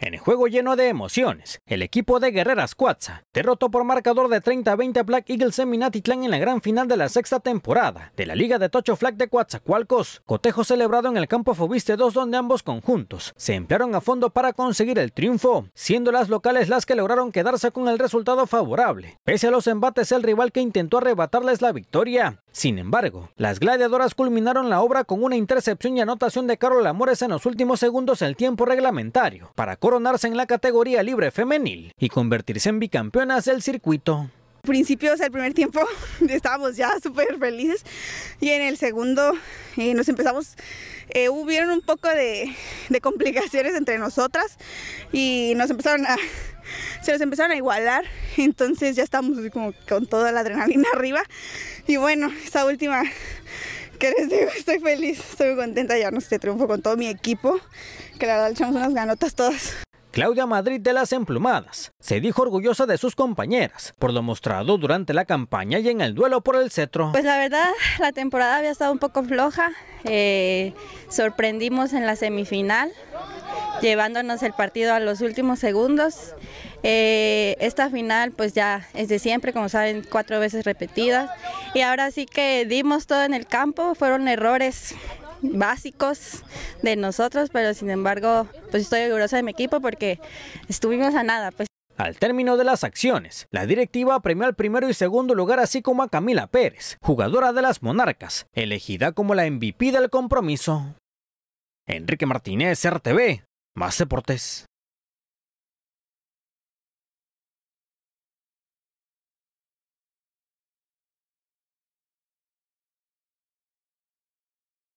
En el juego lleno de emociones, el equipo de Guerreras Cuatza derrotó por marcador de 30-20 a Black Eagles en Minatitlán en la gran final de la sexta temporada de la Liga de Tocho Flag de Coatzacoalcos, cotejo celebrado en el campo Fobiste 2 donde ambos conjuntos se emplearon a fondo para conseguir el triunfo, siendo las locales las que lograron quedarse con el resultado favorable. Pese a los embates, el rival que intentó arrebatarles la victoria sin embargo, las gladiadoras culminaron la obra con una intercepción y anotación de Carol Amores en los últimos segundos del tiempo reglamentario, para coronarse en la categoría libre femenil y convertirse en bicampeonas del circuito principios o del primer tiempo estábamos ya súper felices y en el segundo eh, nos empezamos, eh, hubieron un poco de, complicaciones entre nosotras y nos empezaron a, se nos empezaron a igualar, entonces ya estamos como con toda la adrenalina arriba y bueno, esta última que les digo, estoy feliz, estoy muy contenta ya llevarnos este triunfo con todo mi equipo, que la verdad echamos unas ganotas todas. Claudia Madrid de las Emplumadas se dijo orgullosa de sus compañeras por lo mostrado durante la campaña y en el duelo por el cetro. Pues la verdad, la temporada había estado un poco floja, eh, sorprendimos en la semifinal, llevándonos el partido a los últimos segundos. Eh, esta final pues ya es de siempre, como saben, cuatro veces repetidas. Y ahora sí que dimos todo en el campo, fueron errores básicos de nosotros, pero sin embargo, pues estoy orgullosa de mi equipo porque estuvimos a nada, pues. Al término de las acciones, la directiva premió al primero y segundo lugar así como a Camila Pérez, jugadora de las Monarcas, elegida como la MVP del compromiso. Enrique Martínez, RTV, más deportes.